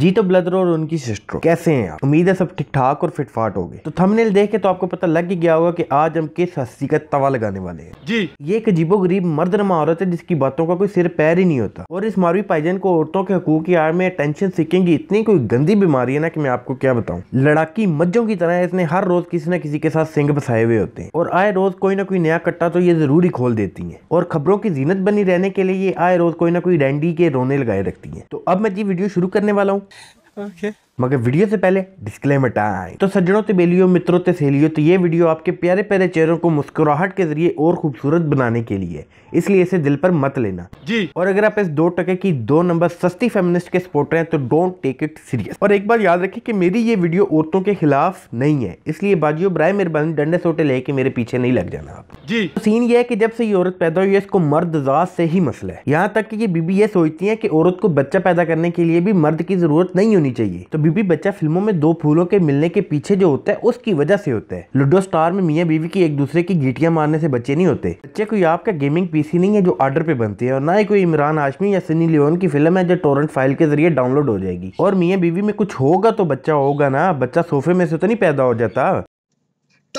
जीतो ब्लदर और उनकी सिस्टर कैसे हैं आप उम्मीद है सब ठीक ठाक और फिटफाट हो गए तो थंबनेल देख के तो आपको पता लग ही गया होगा कि आज हम किस हस्ती का तवा लगाने वाले हैं जी ये एक अजीबो गरीब मर्द नमा औरत है जिसकी बातों का कोई सिर पैर ही नहीं होता और इस मारवी पाइजन को औरतों के हकूक की आड़ में टेंशन सीखेंगी इतनी कोई गंदी बीमारी है ना कि मैं आपको क्या बताऊँ लड़ाकी मज्जों की तरह इसने हर रोज किसी न किसी के साथ सिंग बसाए हुए होते हैं और आए रोज कोई ना कोई नया कट्टा तो ये जरूर ही खोल देती है और खबरों की जीनत बनी रहने के लिए ये आए रोज कोई ना कोई डैंडी के रोने लगाए रखती है तो अब मैं जी वीडियो शुरू करने वाला हूँ Okay. मगर वीडियो से पहले डिस्क्लेमर टाइम तो सज्जनों से बेलियों मित्रों से सहेलियों तो ये वीडियो आपके प्यारे प्यारे चेहरों को मुस्कुराहट के जरिए और खूबसूरत बनाने के लिए इसलिए इसे दिल पर मत लेना जी और अगर आप इस दो टके की दो नंबर सस्ती फेमिनिस्ट के सपोर्टर हैं तो डोंट टेक इट सीरियस और एक बार याद रखे की मेरी ये वीडियो औरतों के खिलाफ नहीं है इसलिए बाजियो ब्राय मेहरबानी डंडे सोटे लेके मेरे पीछे नहीं लग जाना आप जी तो सीन ये है की जब से ये औरत पैदा हुई है इसको मर्द जात से ही मसला है यहाँ तक की ये बीबी ये सोचती है की औरत को बच्चा पैदा करने के लिए भी मर्द की जरूरत नहीं होनी चाहिए तो कभी भी बच्चा फिल्मों में दो फूलों के मिलने के पीछे जो होता है उसकी वजह से होता है लूडो स्टार में मियाँ बीवी की एक दूसरे की गीटियाँ मारने से बच्चे नहीं होते बच्चे कोई आपका गेमिंग पीसी नहीं है जो ऑर्डर पे बनती है और ना ही कोई इमरान आशमी या सनी लियोन की फिल्म है जो टोरेंट फाइल के जरिए डाउनलोड हो जाएगी और मियाँ बीवी में कुछ होगा तो बच्चा होगा ना बच्चा सोफे में से तो नहीं पैदा हो जाता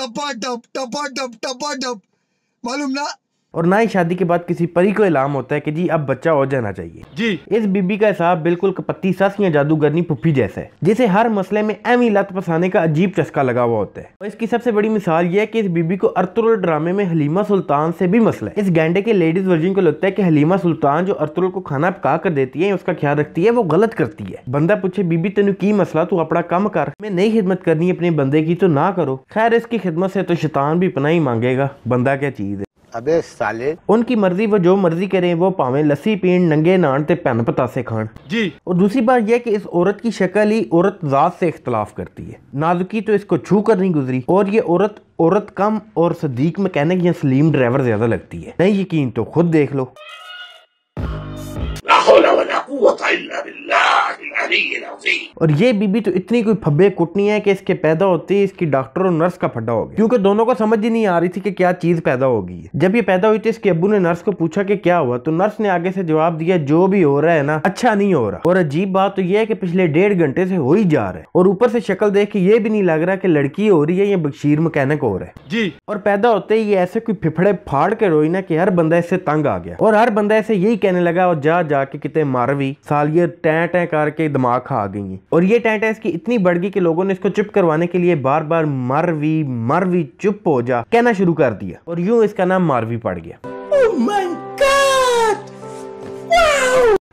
टपा टप टपा टप टपा टप मालूम ना और ना ही शादी के बाद किसी परी को इलाम होता है कि जी अब बच्चा हो जाना चाहिए जी इस बीबी का हिसाब बिल्कुल कपत्ती सस या जादूगरनी पुप्पी जैसा है जिसे हर मसले में एमी लत फसाने का अजीब चस्का लगा हुआ होता है और इसकी सबसे बड़ी मिसाल यह है कि इस बीबी को अर्तुल ड्रामे में हलीमा सुल्तान से भी मसला है इस गेंडे के लेडीज वर्जिन को लगता है की हलीमा सुल्तान जो अर्तुल को खाना पका कर देती है उसका ख्याल रखती है वो गलत करती है बंदा पूछे बीबी तेन की मसला तू अपना कम कर मैं नहीं खिदमत करनी अपने बंदे की तो ना करो खैर इसकी खिदमत से तो शैतान भी पनाही मांगेगा बंदा क्या चीज है अबे साले उनकी मर्जी वो जो मर्जी करें वो पावे लस्सी पीन नंगे नान ते पैन पतासे खान जी और दूसरी बात यह कि इस औरत की शक्ल ही औरत जात से इख्तलाफ करती है नाजुकी तो इसको छू कर नहीं गुजरी और ये औरत औरत कम और सदीक मैकेनिक या सलीम ड्राइवर ज्यादा लगती है नहीं यकीन तो खुद देख लो और ये बीबी तो इतनी कोई फब्बे कुटनी है कि इसके पैदा होते ही इसकी डॉक्टर और नर्स का फड्डा हो गया क्योंकि दोनों को समझ ही नहीं आ रही थी कि क्या चीज पैदा होगी जब ये पैदा हुई तो इसके अबू ने नर्स को पूछा कि क्या हुआ तो नर्स ने आगे से जवाब दिया जो भी हो रहा है ना अच्छा नहीं हो रहा और अजीब बात तो यह है कि पिछले डेढ़ घंटे से हो ही जा रहा है और ऊपर से शक्ल देख के ये भी नहीं लग रहा की लड़की हो रही है या बशीर मकैनिक हो रहा है जी और पैदा होते ही ऐसे कोई फिफड़े फाड़ के रोई ना की हर बंदा इससे तंग आ गया और हर बंदा ऐसे यही कहने लगा और जा जाके कितने मारवी सालियर टै टै करके दिमाग खा आ गई और ये है इसकी इतनी बढ़ गई कि लोगों ने इसको चुप करवाने के लिए बार बार मारवी मारवी चुप हो जा कहना शुरू कर दिया और यूं इसका नाम मारवी पड़ गया oh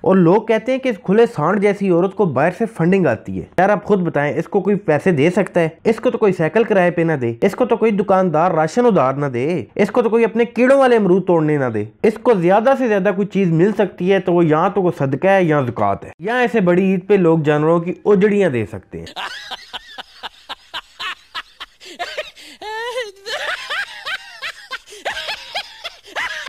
और लोग कहते हैं कि इस खुले सांड जैसी औरत को बाहर से फंडिंग आती है यार आप खुद बताएं इसको कोई पैसे दे सकता है इसको तो कोई साइकिल किराए पे ना दे इसको तो कोई दुकानदार राशन उधार ना दे इसको तो कोई अपने कीड़ों वाले अमरूद तोड़ने ना दे इसको ज्यादा से ज्यादा कोई चीज मिल सकती है तो वो या तो कोई सदका है या जुकात है या ऐसे बड़ी ईद पे लोग जानवरों की उजड़ियाँ दे सकते हैं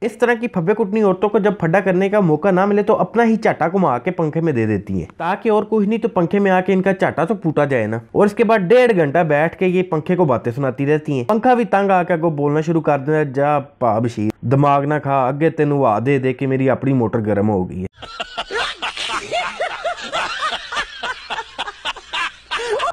इस तरह की फब्बे कुटनी औरतों को जब फड्डा करने का मौका ना मिले तो अपना ही चाटा को मार के पंखे में दे देती है ताकि और कुछ नहीं तो पंखे में आके इनका चाटा तो फूटा जाए ना और इसके बाद डेढ़ घंटा बैठ के ये पंखे को बातें सुनाती रहती है पंखा भी तंग आकर को बोलना शुरू कर देना जा पा बशीर दिमाग ना खा अगे तेन वहा दे दे के मेरी अपनी मोटर गर्म हो गई है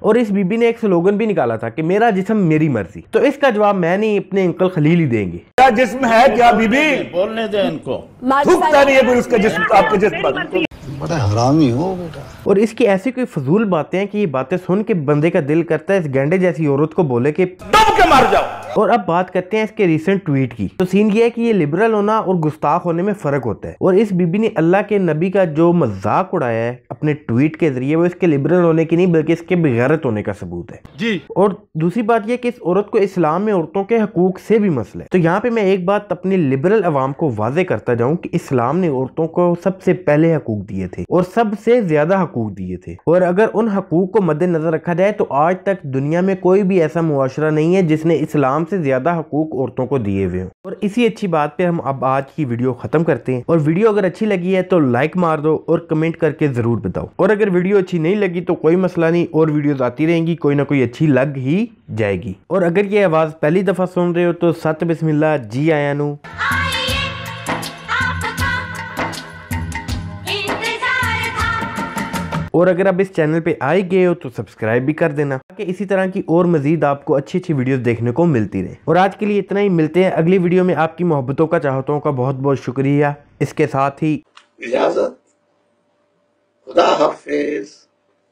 और इस बीबी ने एक स्लोगन भी निकाला था कि मेरा जिसम मेरी मर्जी तो इसका जवाब मैं नहीं अपने अंकल खलील ही देंगे क्या जिसम है क्या बीबी बोलने दे इनको नहीं है उसका जिसम तो आपके जिसम बड़ा हरामी हो बेटा और इसकी ऐसी कोई फजूल बातें हैं कि ये बातें सुन के बंदे का दिल करता है इस गेंडे जैसी औरत को बोले कि दब के मार जाओ और अब बात करते हैं इसके रिसेंट ट्वीट की तो सीन ये है कि ये लिबरल होना और गुस्ताख होने में फ़र्क होता है और इस बीबी ने अल्लाह के नबी का जो मजाक उड़ाया है अपने ट्वीट के जरिए वो इसके लिबरल होने की नहीं बल्कि इसके बेगैरत होने का सबूत है जी और दूसरी बात यह की इस औरत को इस्लाम में औरतों के हकूक से भी मसला है तो यहाँ पे मैं एक बात अपने लिबरल अवाम को वाजे करता जाऊँ की इस्लाम ने औरतों को सबसे पहले हकूक दिए थे और सबसे ज़्यादा हकूक दिए थे और अगर उन हकूक को मद्देनजर रखा जाए तो आज तक दुनिया में कोई भी ऐसा मुआरा नहीं है जिसने इस्लाम तमाम से ज्यादा हकूक औरतों को दिए हुए और इसी अच्छी बात पे हम अब आज की वीडियो खत्म करते हैं और वीडियो अगर अच्छी लगी है तो लाइक मार दो और कमेंट करके जरूर बताओ और अगर वीडियो अच्छी नहीं लगी तो कोई मसला नहीं और वीडियो आती रहेंगी कोई ना कोई अच्छी लग ही जाएगी और अगर ये आवाज़ पहली दफ़ा सुन रहे हो तो सत बिस्मिल्ला जी आयानू और अगर आप इस चैनल पे आए गए हो तो सब्सक्राइब भी कर देना ताकि इसी तरह की और मजीद आपको अच्छी अच्छी वीडियोस देखने को मिलती रहे और आज के लिए इतना ही मिलते हैं अगली वीडियो में आपकी मोहब्बतों का चाहतों का बहुत बहुत शुक्रिया इसके साथ ही इजाजत खुदा हाफिज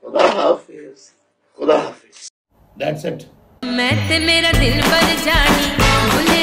खुदा हाफिज खुदा हाफिज मैं मेरा दिल भर जानी